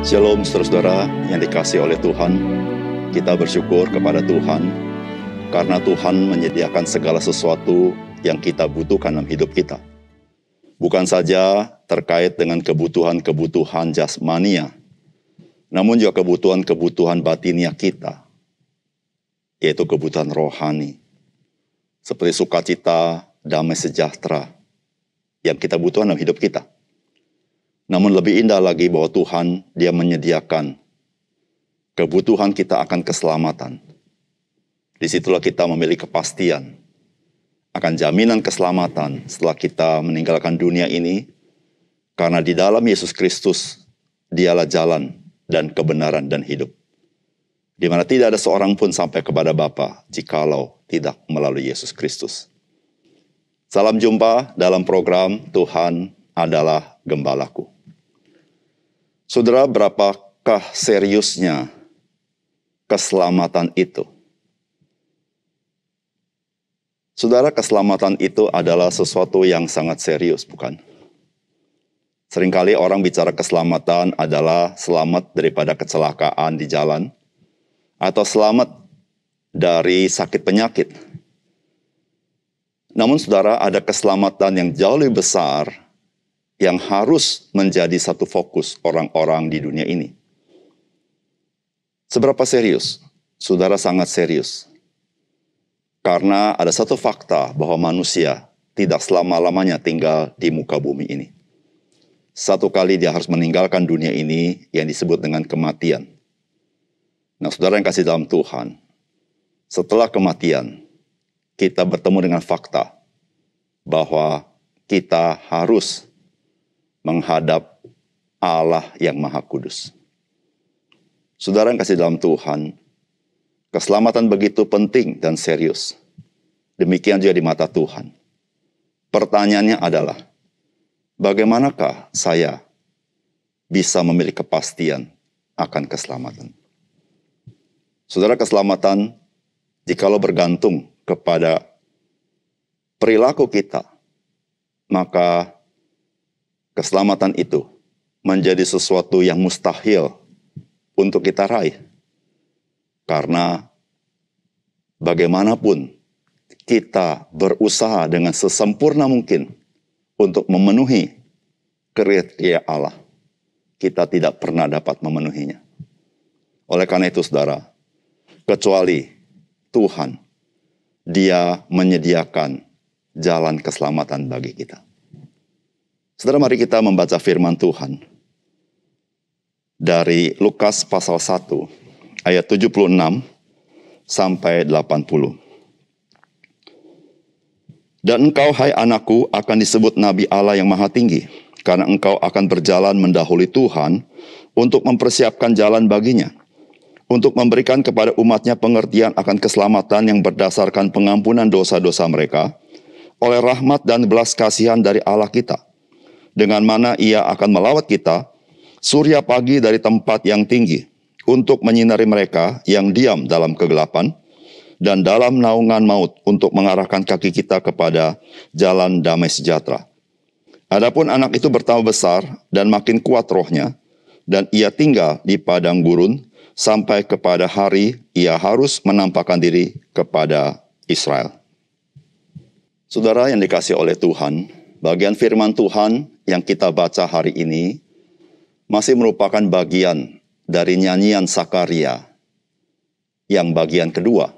Shalom saudara-saudara yang dikasih oleh Tuhan. Kita bersyukur kepada Tuhan karena Tuhan menyediakan segala sesuatu yang kita butuhkan dalam hidup kita. Bukan saja terkait dengan kebutuhan-kebutuhan jasmania, namun juga kebutuhan-kebutuhan batinia kita, yaitu kebutuhan rohani. Seperti sukacita, damai sejahtera, yang kita butuhkan dalam hidup kita. Namun lebih indah lagi bahwa Tuhan dia menyediakan kebutuhan kita akan keselamatan. Disitulah kita memiliki kepastian akan jaminan keselamatan setelah kita meninggalkan dunia ini, karena di dalam Yesus Kristus, dialah jalan dan kebenaran dan hidup. Di mana tidak ada seorang pun sampai kepada Bapa jikalau tidak melalui Yesus Kristus. Salam jumpa dalam program Tuhan adalah Gembalaku. Saudara, berapakah seriusnya keselamatan itu? Saudara, keselamatan itu adalah sesuatu yang sangat serius, bukan? Seringkali orang bicara keselamatan adalah selamat daripada kecelakaan di jalan atau selamat dari sakit penyakit. Namun saudara, ada keselamatan yang jauh lebih besar yang harus menjadi satu fokus orang-orang di dunia ini. Seberapa serius? Saudara sangat serius. Karena ada satu fakta bahwa manusia tidak selama-lamanya tinggal di muka bumi ini. Satu kali dia harus meninggalkan dunia ini yang disebut dengan kematian. Nah, saudara yang kasih dalam Tuhan, setelah kematian, kita bertemu dengan fakta bahwa kita harus menghadap Allah yang Maha Kudus. Saudara yang kasih dalam Tuhan, keselamatan begitu penting dan serius. Demikian juga di mata Tuhan. Pertanyaannya adalah, bagaimanakah saya bisa memiliki kepastian akan keselamatan? Saudara keselamatan, jikalau bergantung kepada perilaku kita, maka Keselamatan itu menjadi sesuatu yang mustahil untuk kita raih. Karena bagaimanapun kita berusaha dengan sesempurna mungkin untuk memenuhi kriteria Allah, kita tidak pernah dapat memenuhinya. Oleh karena itu, saudara, kecuali Tuhan, Dia menyediakan jalan keselamatan bagi kita. Saudara mari kita membaca firman Tuhan. Dari Lukas pasal 1 ayat 76 sampai 80. Dan engkau hai anakku akan disebut nabi Allah yang maha tinggi karena engkau akan berjalan mendahului Tuhan untuk mempersiapkan jalan baginya untuk memberikan kepada umatnya pengertian akan keselamatan yang berdasarkan pengampunan dosa-dosa mereka oleh rahmat dan belas kasihan dari Allah kita dengan mana ia akan melawat kita, surya pagi dari tempat yang tinggi, untuk menyinari mereka yang diam dalam kegelapan, dan dalam naungan maut untuk mengarahkan kaki kita kepada jalan damai sejahtera. Adapun anak itu bertambah besar dan makin kuat rohnya, dan ia tinggal di padang gurun sampai kepada hari ia harus menampakkan diri kepada Israel. Saudara yang dikasih oleh Tuhan, bagian firman Tuhan yang kita baca hari ini masih merupakan bagian dari nyanyian Sakaria yang bagian kedua,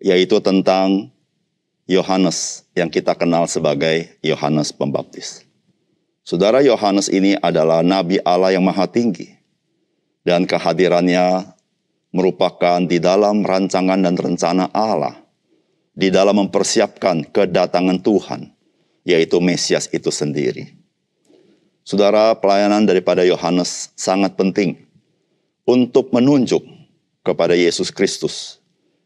yaitu tentang Yohanes yang kita kenal sebagai Yohanes Pembaptis. Saudara Yohanes ini adalah nabi Allah yang maha tinggi dan kehadirannya merupakan di dalam rancangan dan rencana Allah di dalam mempersiapkan kedatangan Tuhan, yaitu Mesias itu sendiri. Saudara, pelayanan daripada Yohanes sangat penting untuk menunjuk kepada Yesus Kristus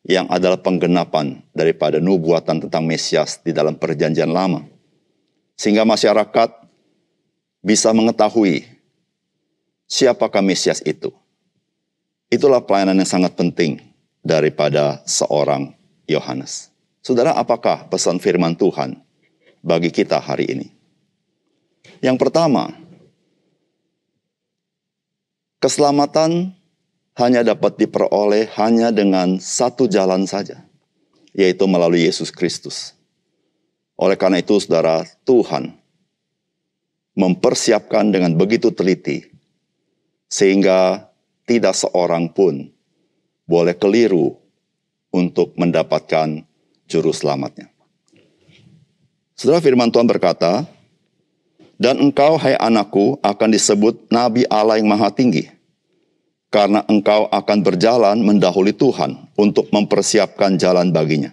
yang adalah penggenapan daripada nubuatan tentang Mesias di dalam perjanjian lama. Sehingga masyarakat bisa mengetahui siapakah Mesias itu. Itulah pelayanan yang sangat penting daripada seorang Yohanes. Saudara, apakah pesan firman Tuhan bagi kita hari ini? Yang pertama, keselamatan hanya dapat diperoleh hanya dengan satu jalan saja, yaitu melalui Yesus Kristus. Oleh karena itu, saudara, Tuhan mempersiapkan dengan begitu teliti, sehingga tidak seorang pun boleh keliru untuk mendapatkan juru selamatnya. Saudara firman Tuhan berkata, dan engkau, hai anakku, akan disebut Nabi Allah yang maha tinggi. Karena engkau akan berjalan mendahului Tuhan untuk mempersiapkan jalan baginya.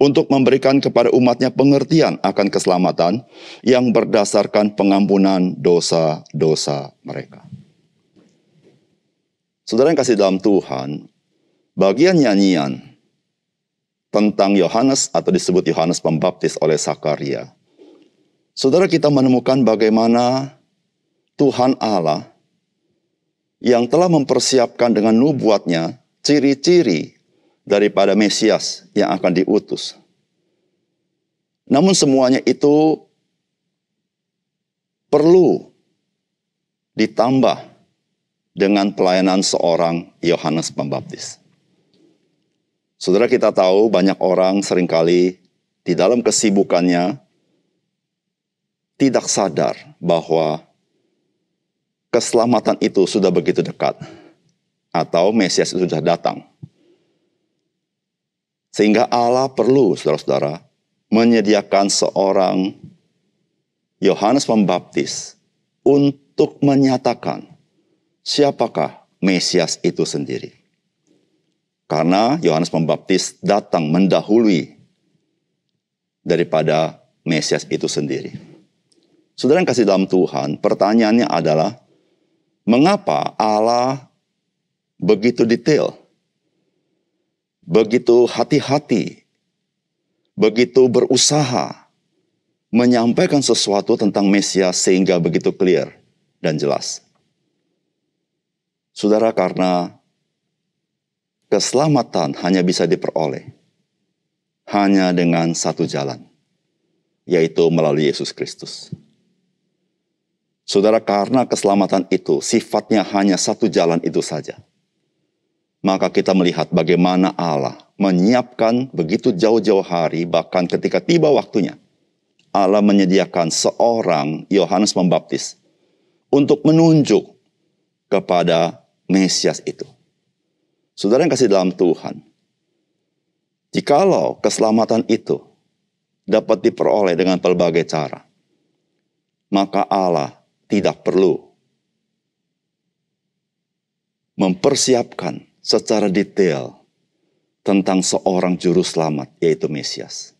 Untuk memberikan kepada umatnya pengertian akan keselamatan yang berdasarkan pengampunan dosa-dosa mereka. Saudara yang kasih dalam Tuhan, bagian nyanyian tentang Yohanes atau disebut Yohanes Pembaptis oleh Sakaria Saudara kita menemukan bagaimana Tuhan Allah yang telah mempersiapkan dengan nubuatnya ciri-ciri daripada Mesias yang akan diutus. Namun semuanya itu perlu ditambah dengan pelayanan seorang Yohanes Pembaptis. Saudara kita tahu banyak orang seringkali di dalam kesibukannya tidak sadar bahwa keselamatan itu sudah begitu dekat atau Mesias itu sudah datang. Sehingga Allah perlu, saudara-saudara, menyediakan seorang Yohanes Pembaptis untuk menyatakan siapakah Mesias itu sendiri. Karena Yohanes Pembaptis datang mendahului daripada Mesias itu sendiri. Saudara yang kasih dalam Tuhan, pertanyaannya adalah, mengapa Allah begitu detail, begitu hati-hati, begitu berusaha menyampaikan sesuatu tentang Mesias sehingga begitu clear dan jelas? Saudara, karena keselamatan hanya bisa diperoleh hanya dengan satu jalan, yaitu melalui Yesus Kristus. Saudara, karena keselamatan itu sifatnya hanya satu jalan itu saja. Maka kita melihat bagaimana Allah menyiapkan begitu jauh-jauh hari, bahkan ketika tiba waktunya, Allah menyediakan seorang Yohanes Pembaptis untuk menunjuk kepada Mesias itu. Saudara yang kasih dalam Tuhan, jikalau keselamatan itu dapat diperoleh dengan pelbagai cara, maka Allah tidak perlu mempersiapkan secara detail tentang seorang juru selamat, yaitu Mesias.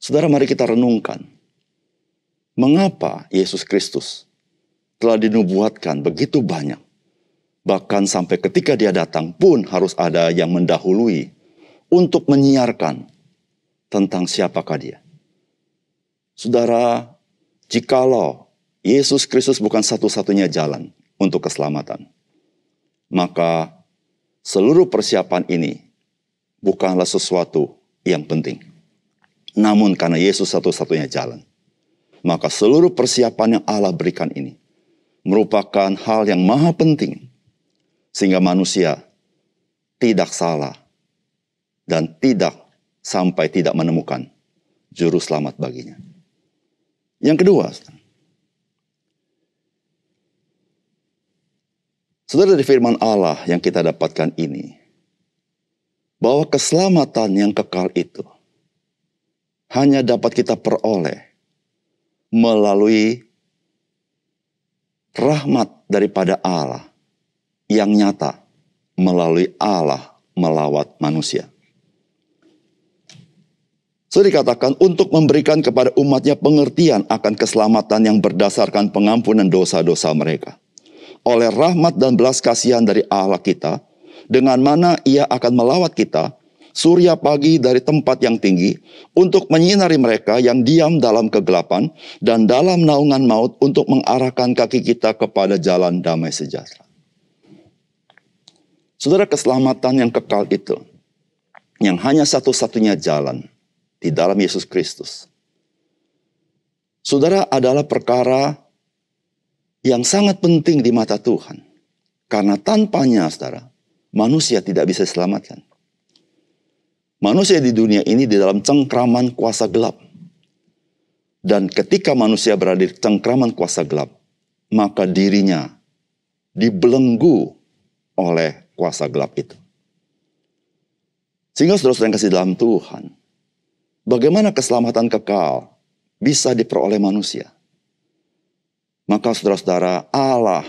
Saudara, mari kita renungkan. Mengapa Yesus Kristus telah dinubuatkan begitu banyak? Bahkan sampai ketika dia datang pun harus ada yang mendahului untuk menyiarkan tentang siapakah dia. Saudara, jikalau Yesus Kristus bukan satu-satunya jalan untuk keselamatan. Maka seluruh persiapan ini bukanlah sesuatu yang penting. Namun karena Yesus satu-satunya jalan, maka seluruh persiapan yang Allah berikan ini merupakan hal yang maha penting sehingga manusia tidak salah dan tidak sampai tidak menemukan juru selamat baginya. Yang kedua, Saudara dari firman Allah yang kita dapatkan ini, bahwa keselamatan yang kekal itu hanya dapat kita peroleh melalui rahmat daripada Allah yang nyata melalui Allah melawat manusia. So dikatakan untuk memberikan kepada umatnya pengertian akan keselamatan yang berdasarkan pengampunan dosa-dosa mereka oleh rahmat dan belas kasihan dari Allah kita, dengan mana ia akan melawat kita, surya pagi dari tempat yang tinggi, untuk menyinari mereka yang diam dalam kegelapan dan dalam naungan maut untuk mengarahkan kaki kita kepada jalan damai sejahtera. Saudara, keselamatan yang kekal itu, yang hanya satu-satunya jalan di dalam Yesus Kristus. Saudara adalah perkara yang sangat penting di mata Tuhan. Karena tanpanya, saudara, manusia tidak bisa diselamatkan. Manusia di dunia ini di dalam cengkraman kuasa gelap. Dan ketika manusia berada di cengkraman kuasa gelap, maka dirinya dibelenggu oleh kuasa gelap itu. Sehingga saudara-saudara yang kasih dalam Tuhan, bagaimana keselamatan kekal bisa diperoleh manusia? Maka saudara-saudara, Allah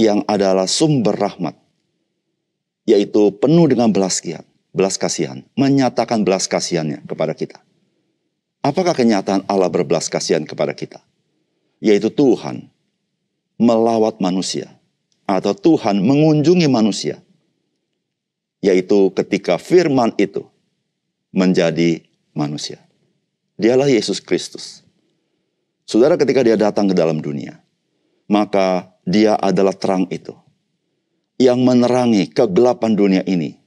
yang adalah sumber rahmat, yaitu penuh dengan belas kasihan, belas kasihan, menyatakan belas kasihannya kepada kita. Apakah kenyataan Allah berbelas kasihan kepada kita? Yaitu Tuhan melawat manusia atau Tuhan mengunjungi manusia. Yaitu ketika firman itu menjadi manusia. Dialah Yesus Kristus. Saudara ketika dia datang ke dalam dunia, maka dia adalah terang itu. Yang menerangi kegelapan dunia ini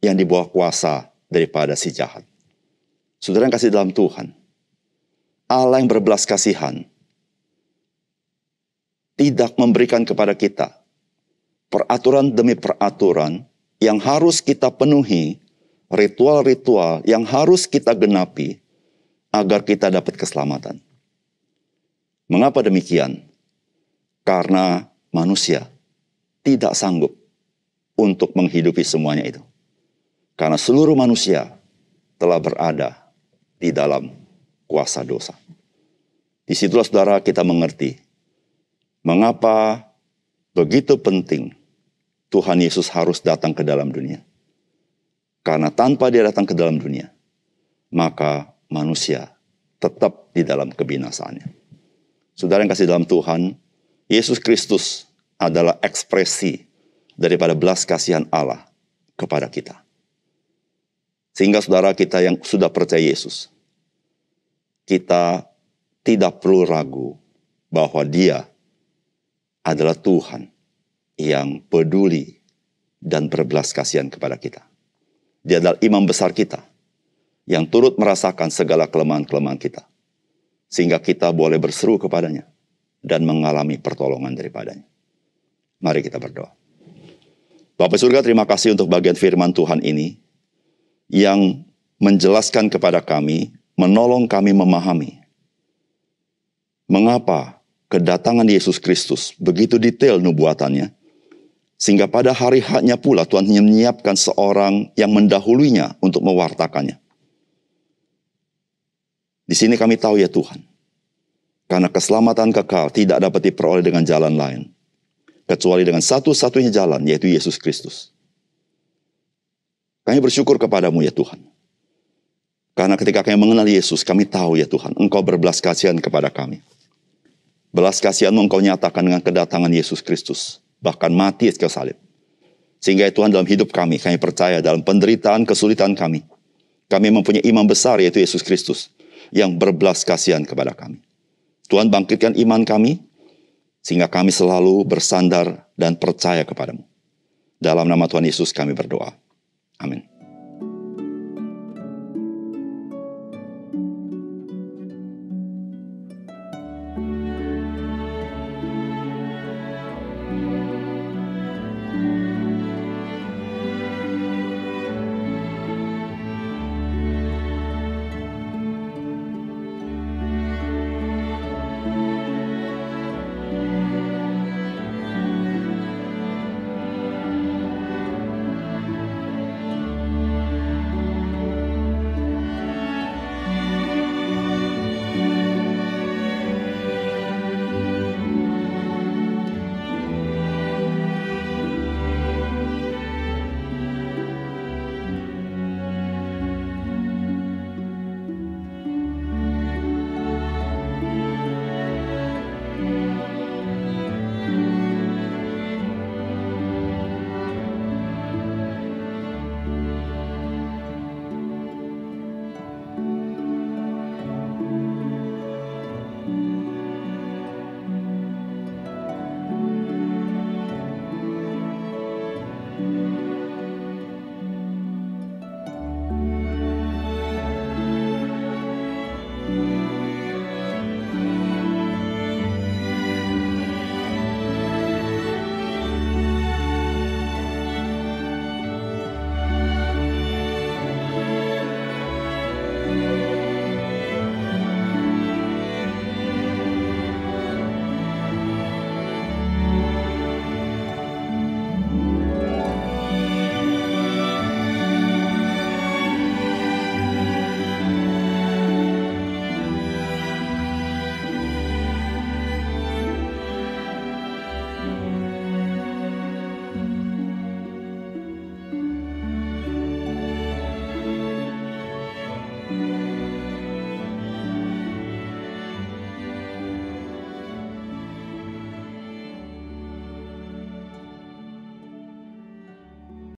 yang dibawa kuasa daripada si jahat. Saudara yang kasih dalam Tuhan, Allah yang berbelas kasihan tidak memberikan kepada kita peraturan demi peraturan yang harus kita penuhi, ritual-ritual yang harus kita genapi agar kita dapat keselamatan. Mengapa demikian? Karena manusia tidak sanggup untuk menghidupi semuanya itu. Karena seluruh manusia telah berada di dalam kuasa dosa. Di Disitulah saudara kita mengerti mengapa begitu penting Tuhan Yesus harus datang ke dalam dunia. Karena tanpa dia datang ke dalam dunia, maka manusia tetap di dalam kebinasaannya. Saudara yang kasih dalam Tuhan, Yesus Kristus adalah ekspresi daripada belas kasihan Allah kepada kita. Sehingga saudara kita yang sudah percaya Yesus, kita tidak perlu ragu bahwa dia adalah Tuhan yang peduli dan berbelas kasihan kepada kita. Dia adalah imam besar kita yang turut merasakan segala kelemahan-kelemahan kita. Sehingga kita boleh berseru kepadanya dan mengalami pertolongan daripadanya. Mari kita berdoa. Bapak surga terima kasih untuk bagian firman Tuhan ini yang menjelaskan kepada kami, menolong kami memahami mengapa kedatangan Yesus Kristus begitu detail nubuatannya sehingga pada hari haknya pula Tuhan menyiapkan seorang yang mendahulunya untuk mewartakannya. Di sini kami tahu ya Tuhan, karena keselamatan kekal tidak dapat diperoleh dengan jalan lain. Kecuali dengan satu-satunya jalan, yaitu Yesus Kristus. Kami bersyukur kepadamu ya Tuhan. Karena ketika kami mengenal Yesus, kami tahu ya Tuhan, Engkau berbelas kasihan kepada kami. Belas kasihan Engkau nyatakan dengan kedatangan Yesus Kristus. Bahkan mati ke salib. Sehingga ya Tuhan dalam hidup kami, kami percaya dalam penderitaan, kesulitan kami. Kami mempunyai imam besar yaitu Yesus Kristus yang berbelas kasihan kepada kami. Tuhan bangkitkan iman kami, sehingga kami selalu bersandar dan percaya kepadamu. Dalam nama Tuhan Yesus kami berdoa. Amin.